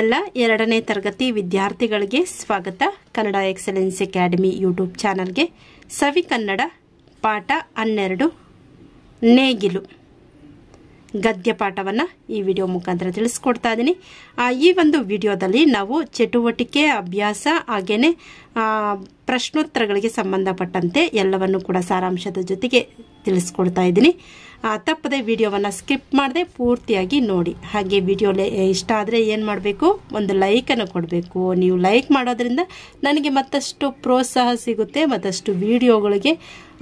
ಎಲ್ಲ ಎರಡನೇ ತರಗತಿ ವಿದ್ಯಾರ್ಥಿಗಳಿಗೆ ಸ್ವಾಗತ ಕನ್ನಡ ಎಕ್ಸಲೆನ್ಸ್ ಅಕಾಡೆಮಿ ಯೂಟ್ಯೂಬ್ ಚಾನಲ್ಗೆ ಸವಿ ಕನ್ನಡ ಪಾಠ ಹನ್ನೆರಡು ನೇಗಿಲು ಗದ್ಯ ಪಾಠವನ್ನು ಈ ವಿಡಿಯೋ ಮುಖಾಂತರ ತಿಳಿಸ್ಕೊಡ್ತಾ ಇದ್ದೀನಿ ಈ ಒಂದು ವಿಡಿಯೋದಲ್ಲಿ ನಾವು ಚಟುವಟಿಕೆ ಅಭ್ಯಾಸ ಹಾಗೆಯೇ ಪ್ರಶ್ನೋತ್ತರಗಳಿಗೆ ಸಂಬಂಧಪಟ್ಟಂತೆ ಎಲ್ಲವನ್ನು ಕೂಡ ಸಾರಾಂಶದ ಜೊತೆಗೆ ತಿಳಿಸ್ಕೊಡ್ತಾ ಇದ್ದೀನಿ ತಪ್ಪದೆ ವಿಡಿಯೋವನ್ನು ಸ್ಕಿಪ್ ಮಾಡದೆ ಪೂರ್ತಿಯಾಗಿ ನೋಡಿ ಹಾಗೆ ವಿಡಿಯೋ ಇಷ್ಟ ಆದರೆ ಏನು ಮಾಡಬೇಕು ಒಂದು ಲೈಕನ್ನು ಕೊಡಬೇಕು ನೀವು ಲೈಕ್ ಮಾಡೋದ್ರಿಂದ ನನಗೆ ಮತ್ತಷ್ಟು ಪ್ರೋತ್ಸಾಹ ಸಿಗುತ್ತೆ ಮತ್ತಷ್ಟು ವಿಡಿಯೋಗಳಿಗೆ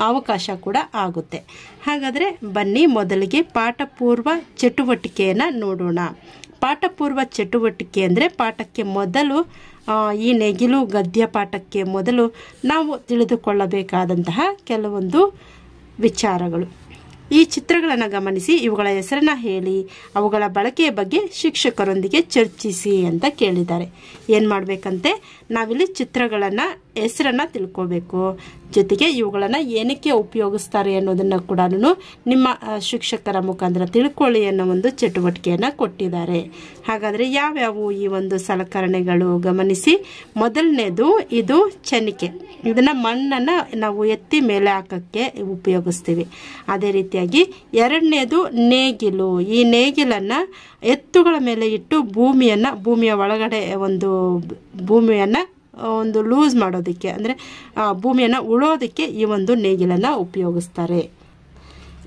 ಅವಕಾಶ ಕೂಡ ಆಗುತ್ತೆ ಹಾಗಾದರೆ ಬನ್ನಿ ಮೊದಲಿಗೆ ಪಾಠಪೂರ್ವ ಚಟುವಟಿಕೆಯನ್ನು ನೋಡೋಣ ಪಾಠಪೂರ್ವ ಚಟುವಟಿಕೆ ಅಂದರೆ ಪಾಠಕ್ಕೆ ಮೊದಲು ಈ ನೆಗಿಲು ಗದ್ಯ ಪಾಠಕ್ಕೆ ಮೊದಲು ನಾವು ತಿಳಿದುಕೊಳ್ಳಬೇಕಾದಂತಹ ಕೆಲವೊಂದು ವಿಚಾರಗಳು ಈ ಚಿತ್ರಗಳನ್ನು ಗಮನಿಸಿ ಇವುಗಳ ಹೆಸರನ್ನ ಹೇಳಿ ಅವುಗಳ ಬಳಕೆಯ ಬಗ್ಗೆ ಶಿಕ್ಷಕರೊಂದಿಗೆ ಚರ್ಚಿಸಿ ಅಂತ ಕೇಳಿದ್ದಾರೆ ಏನು ಮಾಡಬೇಕಂತೆ ನಾವಿಲ್ಲಿ ಚಿತ್ರಗಳನ್ನು ಹೆಸರನ್ನು ತಿಳ್ಕೋಬೇಕು ಜೊತೆಗೆ ಇವುಗಳನ್ನು ಏನಕ್ಕೆ ಉಪಯೋಗಿಸ್ತಾರೆ ಅನ್ನೋದನ್ನು ಕೂಡ ನಿಮ್ಮ ಶಿಕ್ಷಕರ ಮುಖಾಂತರ ತಿಳ್ಕೊಳ್ಳಿ ಅನ್ನೋ ಒಂದು ಚಟುವಟಿಕೆಯನ್ನು ಕೊಟ್ಟಿದ್ದಾರೆ ಹಾಗಾದರೆ ಯಾವ್ಯಾವು ಈ ಒಂದು ಸಲಕರಣೆಗಳು ಗಮನಿಸಿ ಮೊದಲನೇದು ಇದು ಚನಿಕೆ ಇದನ್ನು ಮಣ್ಣನ್ನು ನಾವು ಎತ್ತಿ ಮೇಲೆ ಹಾಕೋಕ್ಕೆ ಉಪಯೋಗಿಸ್ತೀವಿ ಅದೇ ರೀತಿಯಾಗಿ ಎರಡನೇದು ನೇಗಿಲು ಈ ನೇಗಿಲನ್ನು ಎತ್ತುಗಳ ಮೇಲೆ ಇಟ್ಟು ಭೂಮಿಯನ್ನು ಭೂಮಿಯ ಒಳಗಡೆ ಒಂದು ಭೂಮಿಯನ್ನು ಒಂದು ಲೂಸ್ ಮಾಡೋದಕ್ಕೆ ಅಂದರೆ ಭೂಮಿಯನ್ನು ಉಳೋದಕ್ಕೆ ಈ ಒಂದು ನೇಗಿಲನ್ನು ಉಪಯೋಗಿಸ್ತಾರೆ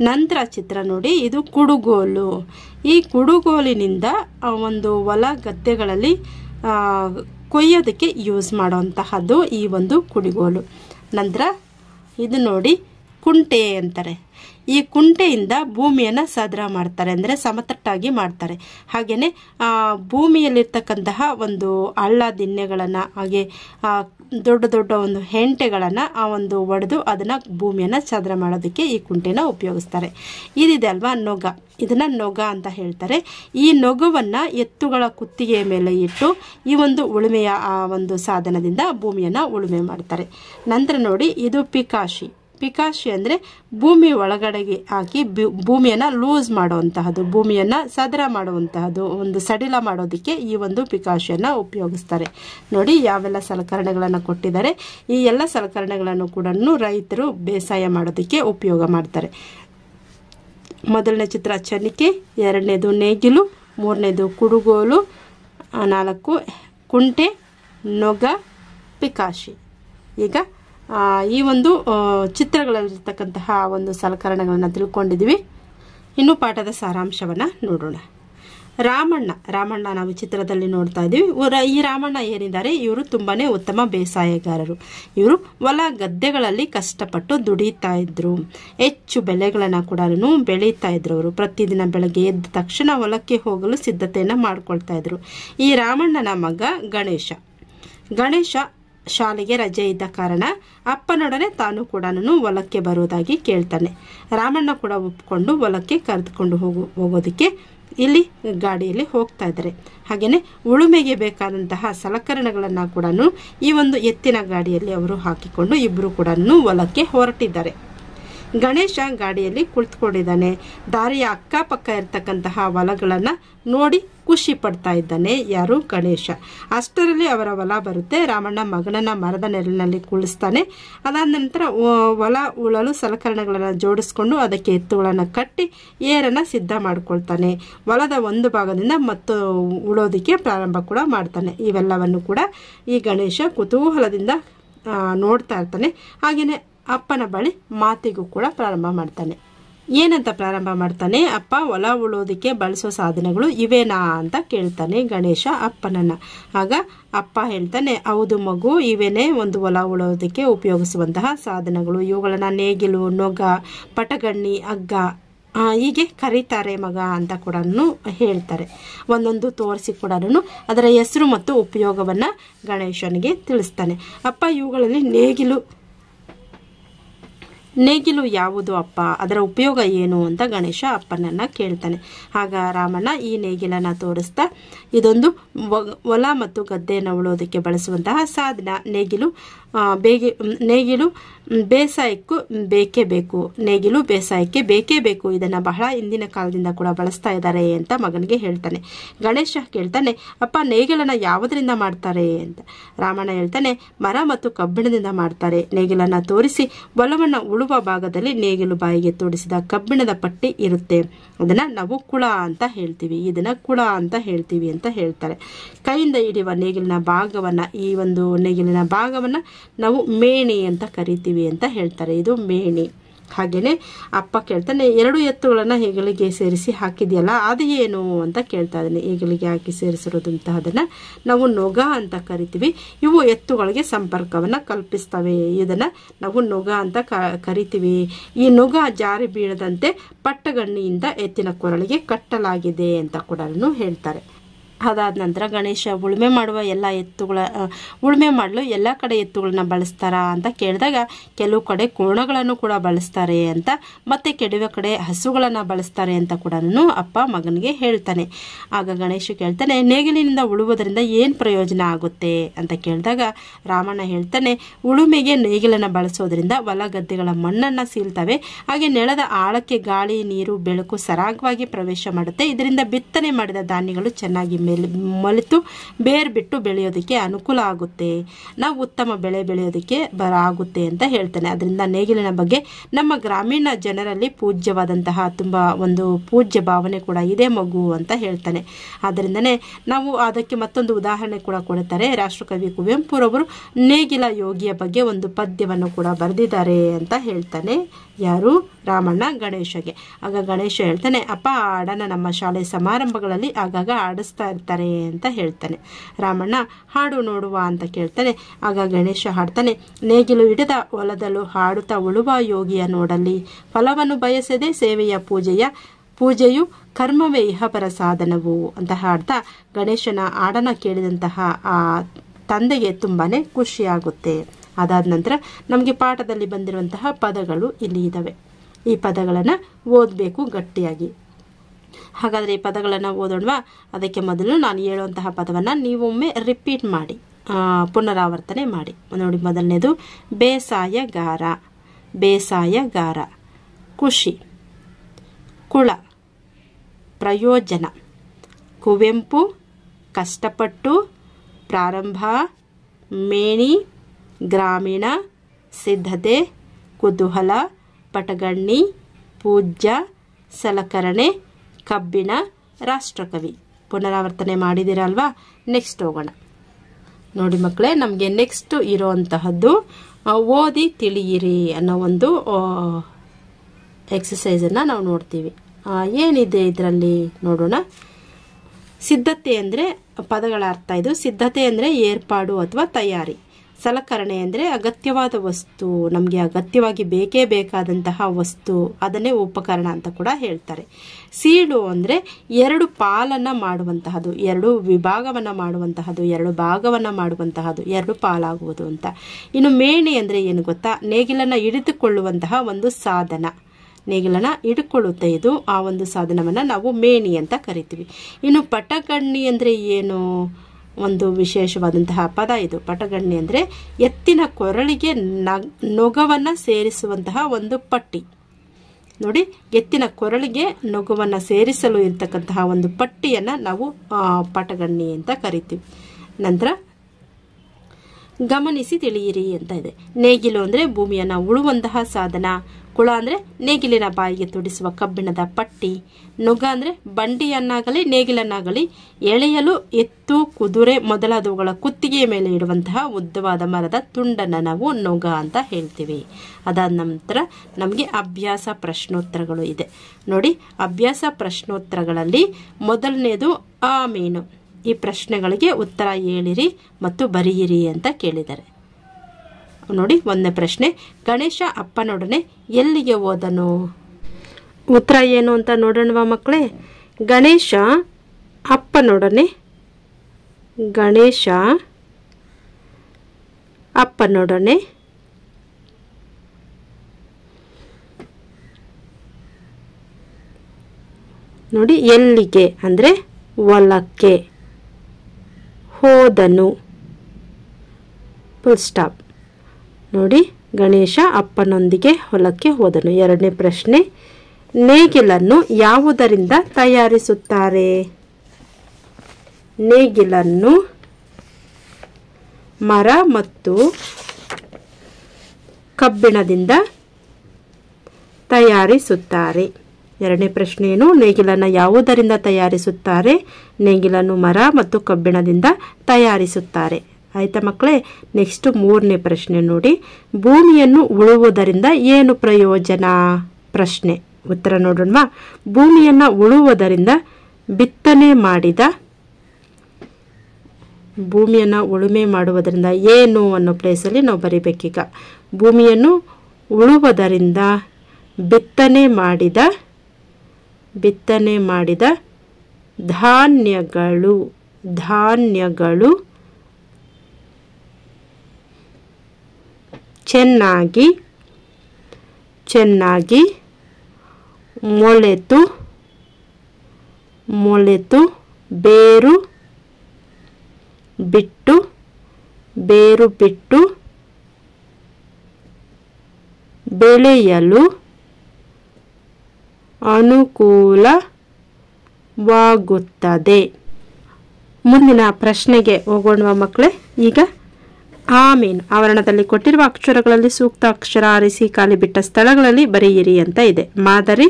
ನಂತರ ಚಿತ್ರ ನೋಡಿ ಇದು ಕುಡುಗೋಲು ಈ ಕುಡುಗೋಲಿನಿಂದ ಒಂದು ಹೊಲ ಗದ್ದೆಗಳಲ್ಲಿ ಕೊಯ್ಯೋದಕ್ಕೆ ಯೂಸ್ ಮಾಡೋಂತಹದ್ದು ಈ ಒಂದು ಕುಡುಗೋಲು ನಂತರ ಇದು ನೋಡಿ ಕುಂಟೆ ಅಂತಾರೆ ಈ ಕುಂಟೆಯಿಂದ ಭೂಮಿಯನ್ನು ಸದರ ಮಾಡ್ತಾರೆ ಅಂದರೆ ಸಮತಟ್ಟಾಗಿ ಮಾಡ್ತಾರೆ ಹಾಗೆಯೇ ಭೂಮಿಯಲ್ಲಿರ್ತಕ್ಕಂತಹ ಒಂದು ಹಳ್ಳ ದಿನ್ನೆಗಳನ್ನು ಹಾಗೆ ದೊಡ್ಡ ದೊಡ್ಡ ಒಂದು ಹೆಂಟೆಗಳನ್ನು ಆ ಒಂದು ಒಡೆದು ಅದನ್ನು ಭೂಮಿಯನ್ನು ಚದರ ಮಾಡೋದಕ್ಕೆ ಈ ಕುಂಟೆನ ಉಪಯೋಗಿಸ್ತಾರೆ ಇದಿದೆ ಅಲ್ವಾ ನೊಗ ಇದನ್ನು ನೊಗ ಅಂತ ಹೇಳ್ತಾರೆ ಈ ನೊಗವನ್ನು ಎತ್ತುಗಳ ಕುತ್ತಿಗೆಯ ಮೇಲೆ ಇಟ್ಟು ಈ ಒಂದು ಉಳುಮೆಯ ಆ ಒಂದು ಸಾಧನದಿಂದ ಭೂಮಿಯನ್ನು ಉಳುಮೆ ಮಾಡ್ತಾರೆ ನಂತರ ನೋಡಿ ಇದು ಪಿಕಾಶಿ ಪಿಕಾಶಿ ಅಂದರೆ ಭೂಮಿ ಒಳಗಡೆಗೆ ಹಾಕಿ ಭೂಮಿಯನ್ನು ಲೂಸ್ ಮಾಡುವಂತಹದ್ದು ಭೂಮಿಯನ್ನು ಸದರ ಮಾಡುವಂತಹದ್ದು ಒಂದು ಸಡಿಲ ಮಾಡೋದಕ್ಕೆ ಈ ಒಂದು ಪಿಕಾಶಿಯನ್ನು ಉಪಯೋಗಿಸ್ತಾರೆ ನೋಡಿ ಯಾವೆಲ್ಲ ಸಲಕರಣೆಗಳನ್ನು ಕೊಟ್ಟಿದ್ದಾರೆ ಈ ಎಲ್ಲ ಸಲಕರಣೆಗಳನ್ನು ಕೂಡ ರೈತರು ಬೇಸಾಯ ಮಾಡೋದಕ್ಕೆ ಉಪಯೋಗ ಮಾಡ್ತಾರೆ ಮೊದಲನೇ ಚಿತ್ರ ಚನಿಕೆ ಎರಡನೇದು ನೇಗಿಲು ಮೂರನೇದು ಕುಡುಗೋಲು ನಾಲ್ಕು ಕುಂಟೆ ನೊಗ ಪಿಕಾಶಿ ಈಗ ಈ ಒಂದು ಚಿತ್ರಗಳಲ್ಲಿರ್ತಕ್ಕಂತಹ ಒಂದು ಸಲಕರಣೆಗಳನ್ನು ತಿಳ್ಕೊಂಡಿದ್ವಿ ಇನ್ನು ಪಾಠದ ಸಾರಾಂಶವನ್ನು ನೋಡೋಣ ರಾಮಣ್ಣ ರಾಮಣ್ಣ ನಾವು ಚಿತ್ರದಲ್ಲಿ ನೋಡ್ತಾ ಇದ್ದೀವಿ ಈ ರಾಮಣ್ಣ ಏನಿದ್ದಾರೆ ಇವರು ತುಂಬಾ ಉತ್ತಮ ಬೇಸಾಯಗಾರರು ಇವರು ಹೊಲ ಗದ್ದೆಗಳಲ್ಲಿ ಕಷ್ಟಪಟ್ಟು ದುಡಿತಾ ಇದ್ರು ಹೆಚ್ಚು ಬೆಳೆಗಳನ್ನು ಕೂಡ ಬೆಳೀತಾ ಇದ್ರು ಅವರು ಪ್ರತಿದಿನ ಬೆಳಗ್ಗೆ ಎದ್ದ ತಕ್ಷಣ ಹೊಲಕ್ಕೆ ಹೋಗಲು ಸಿದ್ಧತೆಯನ್ನು ಮಾಡ್ಕೊಳ್ತಾ ಇದ್ರು ಈ ರಾಮಣ್ಣನ ಮಗ ಗಣೇಶ ಗಣೇಶ ಶಾಲೆಗೆ ರಜೆ ಇದ್ದ ಕಾರಣ ಅಪ್ಪನೊಡನೆ ತಾನು ಕೂಡ ಹೊಲಕ್ಕೆ ಬರುವುದಾಗಿ ಕೇಳ್ತಾನೆ ರಾಮಣ್ಣ ಕೂಡ ಒಪ್ಪಿಕೊಂಡು ಹೊಲಕ್ಕೆ ಕರೆದುಕೊಂಡು ಹೋಗು ಹೋಗೋದಕ್ಕೆ ಇಲ್ಲಿ ಗಾಡಿಯಲ್ಲಿ ಹೋಗ್ತಾ ಇದ್ದಾರೆ ಹಾಗೆಯೇ ಉಳುಮೆಗೆ ಬೇಕಾದಂತಹ ಸಲಕರಣೆಗಳನ್ನು ಕೂಡ ಈ ಒಂದು ಎತ್ತಿನ ಗಾಡಿಯಲ್ಲಿ ಅವರು ಹಾಕಿಕೊಂಡು ಇಬ್ಬರು ಕೂಡ ಹೊಲಕ್ಕೆ ಹೊರಟಿದ್ದಾರೆ ಗಣೇಶ ಗಾಡಿಯಲ್ಲಿ ಕುಳಿತುಕೊಂಡಿದ್ದಾನೆ ದಾರಿಯ ಅಕ್ಕಪಕ್ಕ ಇರತಕ್ಕಂತಹ ಹೊಲಗಳನ್ನು ನೋಡಿ ಖುಷಿ ಪಡ್ತಾ ಇದ್ದಾನೆ ಯಾರು ಗಣೇಶ ಅಷ್ಟರಲ್ಲಿ ಅವರ ಹೊಲ ಬರುತ್ತೆ ರಾಮಣ್ಣ ಮಗನನ್ನ ಮರದ ನೆರಳಿನಲ್ಲಿ ಕುಳಿಸ್ತಾನೆ ಅದಾದ ನಂತರ ಹೊಲ ಉಳಲು ಸಲಕರಣೆಗಳನ್ನು ಜೋಡಿಸ್ಕೊಂಡು ಅದಕ್ಕೆ ಎತ್ತುಗಳನ್ನು ಕಟ್ಟಿ ಏರನ್ನು ಸಿದ್ಧ ಮಾಡ್ಕೊಳ್ತಾನೆ ಹೊಲದ ಒಂದು ಭಾಗದಿಂದ ಮತ್ತು ಉಳೋದಕ್ಕೆ ಪ್ರಾರಂಭ ಕೂಡ ಮಾಡ್ತಾನೆ ಇವೆಲ್ಲವನ್ನು ಕೂಡ ಈ ಗಣೇಶ ಕುತೂಹಲದಿಂದ ನೋಡ್ತಾ ಇರ್ತಾನೆ ಹಾಗೆಯೇ ಅಪ್ಪನ ಬಳಿ ಮಾತಿಗೂ ಕೂಡ ಪ್ರಾರಂಭ ಮಾಡ್ತಾನೆ ಏನಂತ ಪ್ರಾರಂಭ ಮಾಡ್ತಾನೆ ಅಪ್ಪ ಹೊಲ ಉಳೋದಕ್ಕೆ ಬಳಸೋ ಸಾಧನಗಳು ಇವೇನಾ ಅಂತ ಕೇಳ್ತಾನೆ ಗಣೇಶ ಅಪ್ಪನನ್ನ ಆಗ ಅಪ್ಪ ಹೇಳ್ತಾನೆ ಹೌದು ಮಗು ಇವೇನೇ ಒಂದು ಹೊಲ ಉಳೋದಕ್ಕೆ ಉಪಯೋಗಿಸುವಂತಹ ಸಾಧನಗಳು ಇವುಗಳನ್ನು ನೇಗಿಲು ನೊಗ ಪಟಗಣ್ಣಿ ಹಗ್ಗ ಹೀಗೆ ಕರೀತಾರೆ ಮಗ ಅಂತ ಕೂಡ ಹೇಳ್ತಾರೆ ಒಂದೊಂದು ತೋರಿಸಿ ಕೂಡ ಅದರ ಹೆಸರು ಮತ್ತು ಉಪಯೋಗವನ್ನು ಗಣೇಶನಿಗೆ ತಿಳಿಸ್ತಾನೆ ಅಪ್ಪ ಇವುಗಳಲ್ಲಿ ನೇಗಿಲು ನೇಗಿಲು ಯಾವುದು ಅಪ್ಪ ಅದರ ಉಪಯೋಗ ಏನು ಅಂತ ಗಣೇಶ ಅಪ್ಪನನ್ನ ಕೇಳ್ತಾನೆ ಆಗ ರಾಮಣ್ಣ ಈ ನೇಗಿಲನ್ನ ತೋರಿಸ್ತಾ ಇದೊಂದು ಹೊಲ ಮತ್ತು ಗದ್ದೆಯನ್ನು ಉಳೋದಕ್ಕೆ ಬಳಸುವಂತಹ ಸಾಧನ ನೇಗಿಲು ಬೇಗೆ ನೇಗಿಲು ಬೇಸಾಯಕ್ಕೂ ಬೇಕೇ ಬೇಕು ನೇಗಿಲು ಬೇಸಾಯಕ್ಕೆ ಬೇಕೇ ಬೇಕು ಇದನ್ನು ಬಹಳ ಹಿಂದಿನ ಕಾಲದಿಂದ ಕೂಡ ಬಳಸ್ತಾ ಇದ್ದಾರೆ ಅಂತ ಮಗನಿಗೆ ಹೇಳ್ತಾನೆ ಗಣೇಶ ಕೇಳ್ತಾನೆ ಅಪ್ಪ ನೇಗಿಲನ್ನು ಯಾವುದರಿಂದ ಮಾಡ್ತಾರೆ ಅಂತ ರಾಮಣ್ಣ ಹೇಳ್ತಾನೆ ಮರ ಮತ್ತು ಕಬ್ಬಿಣದಿಂದ ಮಾಡ್ತಾರೆ ನೇಗಿಲನ್ನು ತೋರಿಸಿ ಬಲವನ್ನು ಉಳುವ ಭಾಗದಲ್ಲಿ ನೇಗಿಲು ಬಾಯಿಗೆ ತೋಡಿಸಿದ ಕಬ್ಬಿಣದ ಪಟ್ಟಿ ಇರುತ್ತೆ ಅದನ್ನು ನಾವು ಕುಳ ಅಂತ ಹೇಳ್ತೀವಿ ಇದನ್ನು ಕುಳ ಅಂತ ಹೇಳ್ತೀವಿ ಅಂತ ಹೇಳ್ತಾರೆ ಕೈಯಿಂದ ಹಿಡಿಯುವ ನೇಗಿಲಿನ ಭಾಗವನ್ನು ಈ ಒಂದು ನೇಗಿಲಿನ ಭಾಗವನ್ನು ನಾವು ಮೇಣಿ ಅಂತ ಕರಿತೀವಿ ಅಂತ ಹೇಳ್ತಾರೆ ಇದು ಮೇಣಿ ಹಾಗೆಯೇ ಅಪ್ಪ ಕೇಳ್ತಾನೆ ಎರಡು ಎತ್ತುಗಳನ್ನು ಹೆಗಲಿಗೆ ಸೇರಿಸಿ ಹಾಕಿದೆಯಲ್ಲ ಅದು ಏನು ಅಂತ ಕೇಳ್ತಾ ಇದ್ದಾನೆ ಹೆಗಲಿಗೆ ಹಾಕಿ ಸೇರಿಸಿರೋದಂತಹದನ್ನು ನಾವು ನೊಗ ಅಂತ ಕರಿತೀವಿ ಇವು ಎತ್ತುಗಳಿಗೆ ಸಂಪರ್ಕವನ್ನು ಕಲ್ಪಿಸ್ತವೆ ಇದನ್ನು ನಾವು ನೊಗ ಅಂತ ಕರಿತೀವಿ ಈ ನೊಗ ಜಾರಿ ಬೀಳದಂತೆ ಪಟ್ಟಗಣ್ಣಿಯಿಂದ ಎತ್ತಿನ ಕೊರಳಿಗೆ ಕಟ್ಟಲಾಗಿದೆ ಅಂತ ಕೂಡ ಹೇಳ್ತಾರೆ ಅದಾದ ನಂತರ ಗಣೇಶ ಉಳುಮೆ ಮಾಡುವ ಎಲ್ಲ ಎತ್ತುಗಳ ಉಳುಮೆ ಮಾಡಲು ಎಲ್ಲ ಕಡೆ ಎತ್ತುಗಳನ್ನ ಬಳಸ್ತಾರಾ ಅಂತ ಕೇಳಿದಾಗ ಕೆಲವು ಕಡೆ ಕೋಣಗಳನ್ನು ಕೂಡ ಬಳಸ್ತಾರೆ ಅಂತ ಮತ್ತೆ ಕೆಡವೆ ಕಡೆ ಹಸುಗಳನ್ನು ಬಳಸ್ತಾರೆ ಅಂತ ಕೂಡ ಅಪ್ಪ ಮಗನಿಗೆ ಹೇಳ್ತಾನೆ ಆಗ ಗಣೇಶ ಕೇಳ್ತಾನೆ ನೇಗಿಲಿನಿಂದ ಉಳುವುದರಿಂದ ಏನು ಪ್ರಯೋಜನ ಆಗುತ್ತೆ ಅಂತ ಕೇಳಿದಾಗ ರಾಮಣ್ಣ ಹೇಳ್ತಾನೆ ಉಳುಮೆಗೆ ನೇಗಿಲನ್ನು ಬಳಸೋದ್ರಿಂದ ಹೊಲ ಗದ್ದೆಗಳ ಮಣ್ಣನ್ನು ಸೀಲ್ತವೆ ಹಾಗೆ ನೆಲದ ಆಳಕ್ಕೆ ಗಾಳಿ ನೀರು ಬೆಳಕು ಸರಾಗವಾಗಿ ಪ್ರವೇಶ ಮಾಡುತ್ತೆ ಇದರಿಂದ ಬಿತ್ತನೆ ಮಾಡಿದ ಧಾನ್ಯಗಳು ಚೆನ್ನಾಗಿ ಬೆಳೆ ಮಲಿತು ಬೇರು ಬಿಟ್ಟು ಬೆಳೆಯೋದಕ್ಕೆ ಅನುಕೂಲ ಆಗುತ್ತೆ ನಾವು ಉತ್ತಮ ಬೆಳೆ ಬೆಳೆಯೋದಕ್ಕೆ ಬರ ಆಗುತ್ತೆ ಅಂತ ಹೇಳ್ತಾನೆ ಅದರಿಂದ ನೇಗಿಲಿನ ಬಗ್ಗೆ ನಮ್ಮ ಗ್ರಾಮೀಣ ಜನರಲ್ಲಿ ಪೂಜ್ಯವಾದಂತಹ ತುಂಬ ಒಂದು ಪೂಜ್ಯ ಭಾವನೆ ಕೂಡ ಇದೆ ಮಗು ಅಂತ ಹೇಳ್ತಾನೆ ಆದ್ದರಿಂದನೇ ನಾವು ಅದಕ್ಕೆ ಮತ್ತೊಂದು ಉದಾಹರಣೆ ಕೂಡ ಕೊಡ್ತಾರೆ ರಾಷ್ಟ್ರಕವಿ ಕುವೆಂಪುರವರು ನೇಗಿಲ ಯೋಗಿಯ ಬಗ್ಗೆ ಒಂದು ಪದ್ಯವನ್ನು ಕೂಡ ಬರೆದಿದ್ದಾರೆ ಅಂತ ಹೇಳ್ತಾನೆ ಯಾರು ರಾಮಣ್ಣ ಗಣೇಶಗೆ ಆಗ ಗಣೇಶ ಹೇಳ್ತಾನೆ ಅಪ್ಪ ಆ ನಮ್ಮ ಶಾಲೆ ಸಮಾರಂಭಗಳಲ್ಲಿ ಆಗಾಗ ಆಡಿಸ್ತಾ ಇರ್ತಾರೆ ಅಂತ ಹೇಳ್ತಾನೆ ರಾಮಣ್ಣ ಹಾಡು ನೋಡುವ ಅಂತ ಕೇಳ್ತಾನೆ ಆಗ ಗಣೇಶ ಹಾಡ್ತಾನೆ ನೇಗಿಲು ಹಿಡಿದ ಹೊಲದಲ್ಲೂ ಹಾಡುತ್ತಾ ಉಳುವ ಯೋಗಿಯ ನೋಡಲಿ ಫಲವನ್ನು ಬಯಸದೆ ಸೇವೆಯ ಪೂಜೆಯ ಪೂಜೆಯು ಕರ್ಮವೇ ಇಹಪರ ಸಾಧನವು ಅಂತ ಹಾಡ್ತಾ ಗಣೇಶನ ಹಾಡನ ಕೇಳಿದಂತಹ ಆ ತಂದೆಗೆ ತುಂಬಾ ಖುಷಿಯಾಗುತ್ತೆ ಅದಾದ ನಂತರ ನಮಗೆ ಪಾಠದಲ್ಲಿ ಬಂದಿರುವಂತಹ ಪದಗಳು ಇಲ್ಲಿ ಇದ್ದಾವೆ ಈ ಪದಗಳನ್ನು ಓದಬೇಕು ಗಟ್ಟಿಯಾಗಿ ಹಾಗಾದರೆ ಈ ಪದಗಳನ್ನು ಓದೋಣವಾ ಅದಕ್ಕೆ ಮೊದಲು ನಾನು ಹೇಳುವಂತಹ ಪದವನ್ನು ನೀವೊಮ್ಮೆ ರಿಪೀಟ್ ಮಾಡಿ ಪುನರಾವರ್ತನೆ ಮಾಡಿ ನೋಡಿ ಮೊದಲನೇದು ಬೇಸಾಯಗಾರ ಬೇಸಾಯಗಾರ ಖುಷಿ ಕುಳ ಪ್ರಯೋಜನ ಕುವೆಂಪು ಕಷ್ಟಪಟ್ಟು ಪ್ರಾರಂಭ ಮೇಣಿ ಗ್ರಾಮೀಣ ಸಿದ್ಧತೆ ಕುತೂಹಲ ಪಟಗಣ್ಣಿ ಪೂಜ್ಯ ಸಲಕರಣೆ ಕಬ್ಬಿಣ ರಾಷ್ಟ್ರಕವಿ ಪುನರಾವರ್ತನೆ ಮಾಡಿದಿರಲ್ವಾ ನೆಕ್ಸ್ಟ್ ಹೋಗೋಣ ನೋಡಿ ಮಕ್ಕಳೇ ನಮಗೆ ನೆಕ್ಸ್ಟ್ ಇರೋವಂತಹದ್ದು ಓದಿ ತಿಳಿಯಿರಿ ಅನ್ನೋ ಒಂದು ಎಕ್ಸಸೈಸನ್ನು ನಾವು ನೋಡ್ತೀವಿ ಏನಿದೆ ಇದರಲ್ಲಿ ನೋಡೋಣ ಸಿದ್ಧತೆ ಅಂದರೆ ಪದಗಳ ಅರ್ಥ ಇದು ಸಿದ್ಧತೆ ಅಂದರೆ ಏರ್ಪಾಡು ಅಥವಾ ತಯಾರಿ ಸಲಕರಣೆ ಅಂದರೆ ಅಗತ್ಯವಾದ ವಸ್ತು ನಮಗೆ ಅಗತ್ಯವಾಗಿ ಬೇಕೇ ಬೇಕಾದಂತಹ ವಸ್ತು ಅದನ್ನೇ ಉಪಕರಣ ಅಂತ ಕೂಡ ಹೇಳ್ತಾರೆ ಸೀಳು ಅಂದರೆ ಎರಡು ಪಾಲನ್ನು ಮಾಡುವಂತಹದ್ದು ಎರಡು ವಿಭಾಗವನ್ನು ಮಾಡುವಂತಹದ್ದು ಎರಡು ಭಾಗವನ್ನು ಮಾಡುವಂತಹದ್ದು ಎರಡು ಪಾಲಾಗುವುದು ಅಂತ ಇನ್ನು ಮೇಣಿ ಅಂದರೆ ಏನು ಗೊತ್ತಾ ನೇಗಿಲನ್ನು ಹಿಡಿದುಕೊಳ್ಳುವಂತಹ ಒಂದು ಸಾಧನ ನೇಗಿಲನ್ನು ಹಿಡ್ಕೊಳ್ಳುತ್ತೆ ಇದು ಆ ಒಂದು ಸಾಧನವನ್ನು ನಾವು ಮೇಣಿ ಅಂತ ಕರಿತೀವಿ ಇನ್ನು ಪಟಗಣ್ಣಿ ಅಂದರೆ ಏನು ಒಂದು ವಿಶೇಷವಾದಂತಹ ಪದ ಇದು ಪಟಗಣ್ಣಿ ಅಂದರೆ ಎತ್ತಿನ ಕೊರಳಿಗೆ ನೊಗವನ್ನು ಸೇರಿಸುವಂತಹ ಒಂದು ಪಟ್ಟಿ ನೋಡಿ ಎತ್ತಿನ ಕೊರಳಿಗೆ ನೊಗವನ್ನು ಸೇರಿಸಲು ಇರತಕ್ಕಂತಹ ಒಂದು ಪಟ್ಟಿಯನ್ನು ನಾವು ಪಟಗಣ್ಣಿ ಅಂತ ಕರಿತೀವಿ ನಂತರ ಗಮನಿಸಿ ತಿಳಿಯಿರಿ ಅಂತ ಇದೆ ನೇಗಿಲು ಅಂದರೆ ಭೂಮಿಯನ್ನು ಉಳುವಂತಹ ಸಾಧನ ಕುಳ ಅಂದರೆ ನೇಗಿಲಿನ ಬಾಯಿಗೆ ತೊಡಿಸುವ ಕಬ್ಬಿಣದ ಪಟ್ಟಿ ನುಗ ಅಂದರೆ ಬಂಡಿಯನ್ನಾಗಲಿ ನೇಗಿಲನ್ನಾಗಲಿ ಎಳೆಯಲು ಎತ್ತು ಕುದುರೆ ಮೊದಲಾದವುಗಳ ಕುತ್ತಿಗೆಯ ಮೇಲೆ ಇಡುವಂತಹ ಉದ್ದವಾದ ಮರದ ತುಂಡನ್ನು ನಾವು ನುಗ ಅಂತ ಹೇಳ್ತೀವಿ ಅದಾದ ನಂತರ ನಮಗೆ ಅಭ್ಯಾಸ ಪ್ರಶ್ನೋತ್ತರಗಳು ಇದೆ ನೋಡಿ ಅಭ್ಯಾಸ ಪ್ರಶ್ನೋತ್ತರಗಳಲ್ಲಿ ಮೊದಲನೇದು ಆ ಮೀನು ಈ ಪ್ರಶ್ನೆಗಳಿಗೆ ಉತ್ತರ ಹೇಳಿರಿ ಮತ್ತು ಬರೆಯಿರಿ ಅಂತ ಕೇಳಿದ್ದಾರೆ ನೋಡಿ ಒಂದನೇ ಪ್ರಶ್ನೆ ಗಣೇಶ ಅಪ್ಪನೊಡನೆ ಎಲ್ಲಿಗೆ ಹೋದನು ಉತ್ತರ ಏನು ಅಂತ ನೋಡೋಣವ ಮಕ್ಕಳೇ ಗಣೇಶ ಅಪ್ಪನೊಡನೆ ಗಣೇಶ ಅಪ್ಪನೊಡನೆ ನೋಡಿ ಎಲ್ಲಿಗೆ ಅಂದರೆ ಹೊಲಕ್ಕೆ ಹೋದನು ಫುಲ್ ಸ್ಟಾಪ್ ನೋಡಿ ಗಣೇಶ ಅಪ್ಪನೊಂದಿಗೆ ಹೊಲಕ್ಕೆ ಹೋದನು ಎರಡನೇ ಪ್ರಶ್ನೆ ನೇಗಿಲನ್ನು ಯಾವುದರಿಂದ ತಯಾರಿಸುತ್ತಾರೆ ನೇಗಿಲನ್ನು ಮರ ಮತ್ತು ಕಬ್ಬಿಣದಿಂದ ತಯಾರಿಸುತ್ತಾರೆ ಎರಡನೇ ಪ್ರಶ್ನೆಯನ್ನು ನೇಗಿಲನ್ನು ಯಾವುದರಿಂದ ತಯಾರಿಸುತ್ತಾರೆ ನೇಗಿಲನ್ನು ಮರ ಮತ್ತು ಕಬ್ಬಿಣದಿಂದ ತಯಾರಿಸುತ್ತಾರೆ ಆಯಿತಾ ಮಕ್ಕಳೇ ನೆಕ್ಸ್ಟ್ ಮೂರನೇ ಪ್ರಶ್ನೆ ನೋಡಿ ಭೂಮಿಯನ್ನು ಉಳುವುದರಿಂದ ಏನು ಪ್ರಯೋಜನ ಪ್ರಶ್ನೆ ಉತ್ತರ ನೋಡೋಣ ಭೂಮಿಯನ್ನು ಉಳುವುದರಿಂದ ಬಿತ್ತನೆ ಮಾಡಿದ ಭೂಮಿಯನ್ನು ಉಳುಮೆ ಮಾಡುವುದರಿಂದ ಏನು ಅನ್ನೋ ಪ್ಲೇಸಲ್ಲಿ ನಾವು ಬರಿಬೇಕೀಗ ಭೂಮಿಯನ್ನು ಉಳುವುದರಿಂದ ಬಿತ್ತನೆ ಮಾಡಿದ ಬಿತ್ತನೆ ಮಾಡಿದ ಧಾನ್ಯಗಳು ಧಾನ್ಯಗಳು ಚೆನ್ನಾಗಿ ಚೆನ್ನಾಗಿ ಮೊಳೆತು ಮೊಳೆತು ಬೇರು ಬಿಟ್ಟು ಬೇರು ಬಿಟ್ಟು ಬೆಳೆಯಲು ಅನುಕೂಲವಾಗುತ್ತದೆ ಮುಂದಿನ ಪ್ರಶ್ನೆಗೆ ಹೋಗೋಣ ಮಕ್ಕಳೇ ಈಗ ಆಮೀನ್ ಆವರಣದಲ್ಲಿ ಕೊಟ್ಟಿರುವ ಅಕ್ಷರಗಳಲ್ಲಿ ಸೂಕ್ತ ಅಕ್ಷರ ಆರಿಸಿ ಖಾಲಿ ಬಿಟ್ಟ ಸ್ಥಳಗಳಲ್ಲಿ ಬರೆಯಿರಿ ಅಂತ ಇದೆ ಮಾದರಿ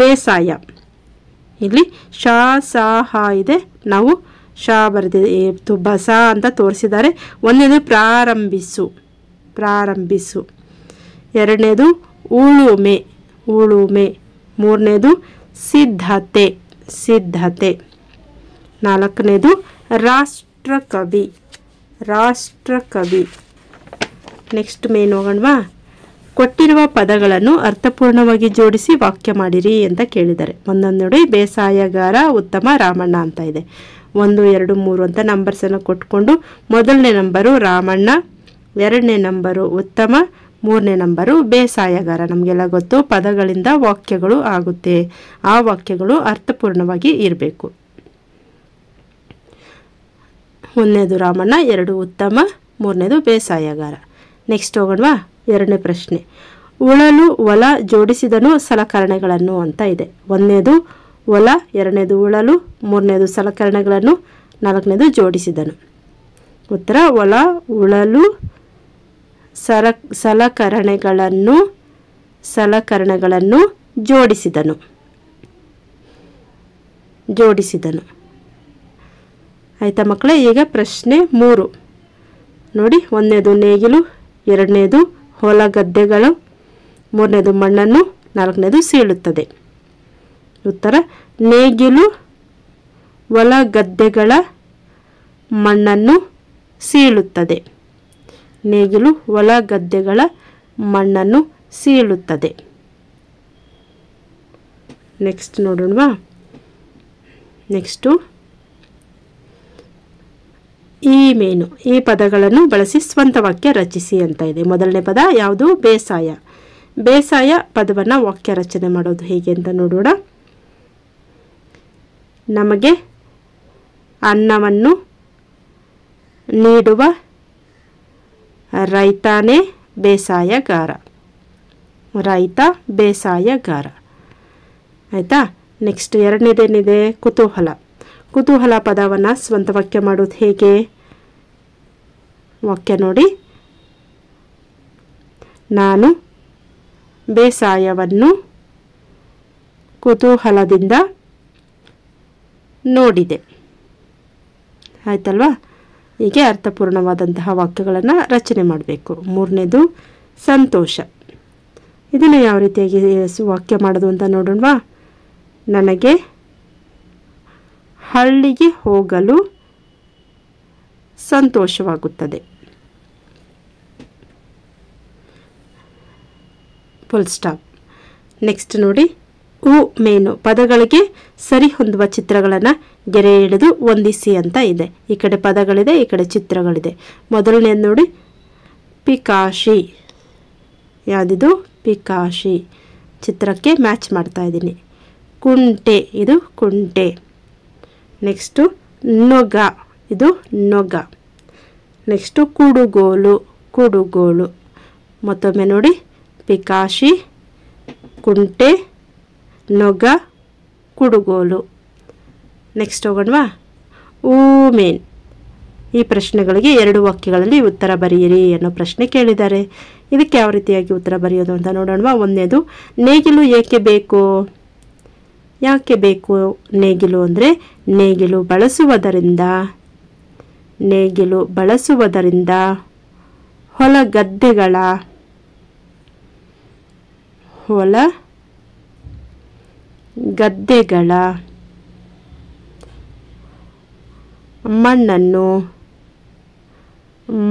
ಬೇಸಾಯ ಇಲ್ಲಿ ಶ ಸ ಹ ಇದೆ ನಾವು ಶ ಬರೆದಿದೆ ಬಸ ಅಂತ ತೋರಿಸಿದ್ದಾರೆ ಒಂದನೇದು ಪ್ರಾರಂಭಿಸು ಪ್ರಾರಂಭಿಸು ಎರಡನೇದು ಉಳುಮೆ ಉಳುಮೆ ಮೂರನೇದು ಸಿದ್ಧತೆ ಸಿದ್ಧತೆ ನಾಲ್ಕನೇದು ರಾಷ್ಟ್ರಕವಿ ರಾಷ್ಟ್ರಕವಿ ನೆಕ್ಸ್ಟ್ ಮೇನ್ ಹೋಗೋಣವಾ ಕೊಟ್ಟಿರುವ ಪದಗಳನ್ನು ಅರ್ಥಪೂರ್ಣವಾಗಿ ಜೋಡಿಸಿ ವಾಕ್ಯ ಮಾಡಿರಿ ಅಂತ ಕೇಳಿದ್ದಾರೆ ಒಂದೊಂದು ನೋಡಿ ಬೇಸಾಯಗಾರ ಉತ್ತಮ ರಾಮಣ್ಣ ಅಂತ ಇದೆ ಒಂದು ಎರಡು ಮೂರು ಅಂತ ನಂಬರ್ಸನ್ನು ಕೊಟ್ಕೊಂಡು ಮೊದಲನೇ ನಂಬರು ರಾಮಣ್ಣ ಎರಡನೇ ನಂಬರು ಉತ್ತಮ ಮೂರನೇ ನಂಬರು ಬೇಸಾಯಗಾರ ನಮಗೆಲ್ಲ ಗೊತ್ತು ಪದಗಳಿಂದ ವಾಕ್ಯಗಳು ಆಗುತ್ತೆ ಆ ವಾಕ್ಯಗಳು ಅರ್ಥಪೂರ್ಣವಾಗಿ ಇರಬೇಕು ಒಂದನೇದು ರಾಮಣ್ಣ ಎರಡು ಉತ್ತಮ ಮೂರನೇದು ಬೇಸಾಯಗಾರ ನೆಕ್ಸ್ಟ್ ಹೋಗೋಣವಾ ಎರಡನೇ ಪ್ರಶ್ನೆ ಉಳಲು ಒಲ ಜೋಡಿಸಿದನು ಸಲಕರಣೆಗಳನ್ನು ಅಂತ ಇದೆ ಒಂದನೇದು ಒಲ ಎರಡನೇದು ಉಳಲು ಮೂರನೇದು ಸಲಕರಣೆಗಳನ್ನು ನಾಲ್ಕನೇದು ಜೋಡಿಸಿದನು ಉತ್ತರ ಒಲ ಉಳಲು ಸಲ ಸಲಕರಣೆಗಳನ್ನು ಸಲಕರಣೆಗಳನ್ನು ಜೋಡಿಸಿದನು ಜೋಡಿಸಿದನು ಆಯಿತಾ ಮಕ್ಕಳೇ ಈಗ ಪ್ರಶ್ನೆ ಮೂರು ನೋಡಿ ಒಂದನೇದು ನೇಗಿಲು ಎರಡನೇದು ಹೊಲ ಗದ್ದೆಗಳು ಮೂರನೇದು ಮಣ್ಣನ್ನು ನಾಲ್ಕನೇದು ಸೀಳುತ್ತದೆ ಉತ್ತರ ನೇಗಿಲು ಹೊಲ ಗದ್ದೆಗಳ ಮಣ್ಣನ್ನು ಸೀಳುತ್ತದೆ ನೇಗಿಲು ಹೊಲ ಗದ್ದೆಗಳ ಮಣ್ಣನ್ನು ಸೀಳುತ್ತದೆ ನೆಕ್ಸ್ಟ್ ನೋಡೋಣವಾ ನೆಕ್ಸ್ಟು ಈ ಮೇನು ಈ ಪದಗಳನ್ನು ಬಳಸಿ ಸ್ವಂತ ವಾಕ್ಯ ರಚಿಸಿ ಅಂತ ಇದೆ ಮೊದಲನೇ ಪದ ಯಾವುದು ಬೇಸಾಯ ಬೇಸಾಯ ಪದವನ್ನು ವಾಕ್ಯ ರಚನೆ ಮಾಡೋದು ಹೇಗೆ ಅಂತ ನೋಡೋಣ ನಮಗೆ ಅನ್ನವನ್ನು ನೀಡುವ ರೈತಾನೇ ಬೇಸಾಯಗಾರ ರೈತ ಬೇಸಾಯಗಾರ ಆಯಿತಾ ನೆಕ್ಸ್ಟ್ ಎರಡನೇದೇನಿದೆ ಕುತೂಹಲ ಕುತೂಹಲ ಪದವನ್ನು ಸ್ವಂತ ವಾಕ್ಯ ಮಾಡೋದು ಹೇಗೆ ವಾಕ್ಯ ನೋಡಿ ನಾನು ಬೇಸಾಯವನ್ನು ಕುತೂಹಲದಿಂದ ನೋಡಿದೆ ಆಯ್ತಲ್ವಾ ಹೀಗೆ ಅರ್ಥಪೂರ್ಣವಾದಂತಹ ವಾಕ್ಯಗಳನ್ನು ರಚನೆ ಮಾಡಬೇಕು ಮೂರನೇದು ಸಂತೋಷ ಇದನ್ನು ಯಾವ ರೀತಿಯಾಗಿ ವಾಕ್ಯ ಮಾಡೋದು ಅಂತ ನೋಡೋಣವಾ ನನಗೆ ಹಳ್ಳಿಗೆ ಹೋಗಲು ಸಂತೋಷವಾಗುತ್ತದೆ ಫುಲ್ ಸ್ಟಾಪ್ ನೆಕ್ಸ್ಟ್ ನೋಡಿ ಉ ಮೇನು ಪದಗಳಿಗೆ ಸರಿ ಹೊಂದುವ ಚಿತ್ರಗಳನ್ನು ಗೆರೆ ಹಿಡಿದು ಹೊಂದಿಸಿ ಅಂತ ಇದೆ ಈ ಕಡೆ ಪದಗಳಿದೆ ಈ ಕಡೆ ಚಿತ್ರಗಳಿದೆ ಮೊದಲನೇದು ನೋಡಿ ಪಿಕಾಶಿ ಯಾವುದಿದು ಪಿಕಾಶಿ ಚಿತ್ರಕ್ಕೆ ಮ್ಯಾಚ್ ಮಾಡ್ತಾ ಇದ್ದೀನಿ ಕುಂಟೆ ಇದು ಕುಂಟೆ ನೆಕ್ಸ್ಟು ನೊಗ ಇದು ನೊಗ ನೆಕ್ಸ್ಟು ಕುಡುಗೋಲು ಕುಡುಗೋಲು ಮತ್ತೊಮ್ಮೆ ನೋಡಿ ಪಿಕಾಶಿ ಕುಂಟೆ ನೊಗ ಕುಡುಗೋಲು ನೆಕ್ಸ್ಟ್ ಹೋಗೋಣವಾ ಊಮೇನ್ ಈ ಪ್ರಶ್ನೆಗಳಿಗೆ ಎರಡು ವಾಕ್ಯಗಳಲ್ಲಿ ಉತ್ತರ ಬರೆಯಿರಿ ಅನ್ನೋ ಪ್ರಶ್ನೆ ಕೇಳಿದ್ದಾರೆ ಇದಕ್ಕೆ ಯಾವ ರೀತಿಯಾಗಿ ಉತ್ತರ ಬರೆಯೋದು ಅಂತ ನೋಡೋಣವಾ ಒಂದನೇದು ನೇಗಿಲು ಏಕೆ ಬೇಕು ಯಾಕೆ ಬೇಕು ನೇಗಿಲು ಅಂದರೆ ನೇಗಿಲು ಬಳಸುವುದರಿಂದ ನೇಗಿಲು ಬಳಸುವುದರಿಂದ ಹೊಲ ಗದ್ದೆಗಳ ಹೊಲ ಗದ್ದೆಗಳ ಮಣ್ಣನ್ನು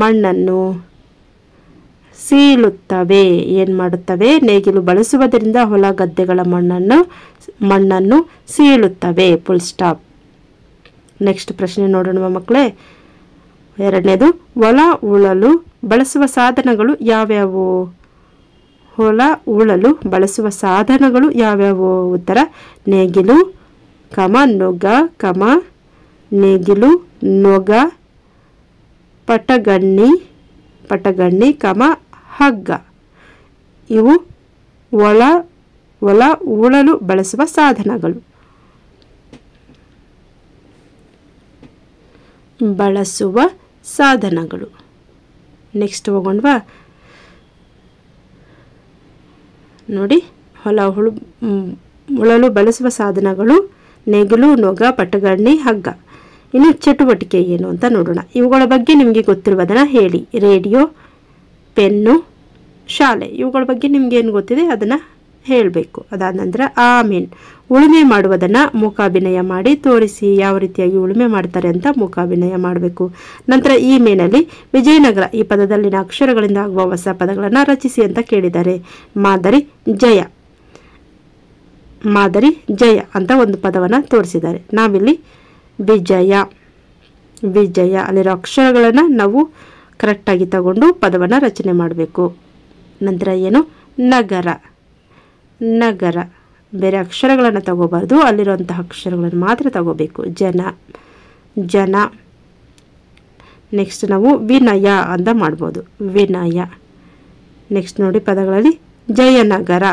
ಮಣ್ಣನ್ನು ಸೀಳುತ್ತವೆ ಏನು ಮಾಡುತ್ತವೆ ನೇಗಿಲು ಬಳಸುವುದರಿಂದ ಹೊಲ ಗದ್ದೆಗಳ ಮಣ್ಣನ್ನು ಮಣ್ಣನ್ನು ಸೀಳುತ್ತವೆ ಫುಲ್ ಸ್ಟಾಪ್ ನೆಕ್ಸ್ಟ್ ಪ್ರಶ್ನೆ ನೋಡೋಣ ಮಕ್ಕಳೇ ಎರಡನೇದು ಹೊಲ ಉಳಲು ಬಳಸುವ ಸಾಧನಗಳು ಯಾವ್ಯಾವು ಹೊಲ ಉಳಲು ಬಳಸುವ ಸಾಧನಗಳು ಯಾವ್ಯಾವು ಉತ್ತರ ನೇಗಿಲು ಕಮ ನೊಗ ಕಮ ನೇಗಿಲು ನೊಗ ಪಟಗಣ್ಣಿ ಪಟಗಣ್ಣಿ ಕಮ ಹಗ್ಗ ಇವು ಒಳ ಒಳ ಉಳಲು ಬಳಸುವ ಸಾಧನಗಳು ಬಳಸುವ ಸಾಧನಗಳು ನೆಕ್ಸ್ಟ್ ಹೋಗೋಣ ನೋಡಿ ಹೊಲ ಹುಳು ಉಳಲು ಬಳಸುವ ಸಾಧನಗಳು ನೆಗಲು ನೊಗ ಪಟಗಣ್ಣಿ ಹಗ್ಗ ಇನ್ನು ಚಟುವಟಿಕೆ ಏನು ಅಂತ ನೋಡೋಣ ಇವುಗಳ ಬಗ್ಗೆ ನಿಮಗೆ ಗೊತ್ತಿರುವುದನ್ನು ಹೇಳಿ ರೇಡಿಯೋ ಪೆನ್ನು ಶಾಲೆ ಇವುಗಳ ಬಗ್ಗೆ ನಿಮಗೇನು ಏನು ಗೊತ್ತಿದೆ ಅದನ್ನು ಹೇಳಬೇಕು ಅದಾದ ನಂತರ ಆಮೇನ್ ಉಳುಮೆ ಮಾಡುವುದನ್ನು ಮೂಕಾಭಿನಯ ಮಾಡಿ ತೋರಿಸಿ ಯಾವ ರೀತಿಯಾಗಿ ಉಳುಮೆ ಮಾಡ್ತಾರೆ ಅಂತ ಮೂಕಾಭಿನಯ ಮಾಡಬೇಕು ನಂತರ ಈ ಮೇನಲ್ಲಿ ವಿಜಯನಗರ ಈ ಪದದಲ್ಲಿನ ಅಕ್ಷರಗಳಿಂದ ಆಗುವ ಹೊಸ ಪದಗಳನ್ನು ರಚಿಸಿ ಅಂತ ಕೇಳಿದ್ದಾರೆ ಮಾದರಿ ಜಯ ಮಾದರಿ ಜಯ ಅಂತ ಒಂದು ಪದವನ್ನು ತೋರಿಸಿದ್ದಾರೆ ನಾವಿಲ್ಲಿ ವಿಜಯ ವಿಜಯ ಅಲ್ಲಿರೋ ಅಕ್ಷರಗಳನ್ನು ನಾವು ಕರೆಕ್ಟಾಗಿ ತಗೊಂಡು ಪದವನ್ನು ರಚನೆ ಮಾಡಬೇಕು ನಂತರ ಏನು ನಗರ ನಗರ ಬೇರೆ ಅಕ್ಷರಗಳನ್ನು ತಗೋಬಾರ್ದು ಅಲ್ಲಿರುವಂತಹ ಅಕ್ಷರಗಳನ್ನು ಮಾತ್ರ ತಗೋಬೇಕು ಜನ ಜನ ನೆಕ್ಸ್ಟ್ ನಾವು ವಿನಯ ಅಂತ ಮಾಡ್ಬೋದು ವಿನಯ ನೆಕ್ಸ್ಟ್ ನೋಡಿ ಪದಗಳಲ್ಲಿ ಜಯನಗರ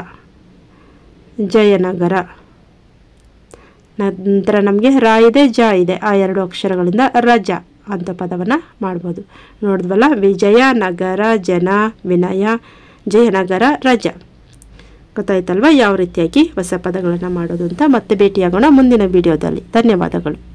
ಜಯನಗರ ನಂತರ ನಮಗೆ ರ ಇದೆ ಜ ಇದೆ ಆ ಎರಡು ಅಕ್ಷರಗಳಿಂದ ರಜ ಅಂತ ಪದವನ್ನು ಮಾಡ್ಬೋದು ನೋಡಿದ್ವಲ್ಲ ವಿಜಯ ನಗರ ಜನ ವಿನಯ ಜಯನಗರ ರಜಾ ಗೊತ್ತಾಯ್ತಲ್ವಾ ಯಾವ ರೀತಿಯಾಗಿ ಹೊಸ ಪದಗಳನ್ನು ಮಾಡೋದು ಅಂತ ಮತ್ತೆ ಭೇಟಿಯಾಗೋಣ ಮುಂದಿನ ವಿಡಿಯೋದಲ್ಲಿ ಧನ್ಯವಾದಗಳು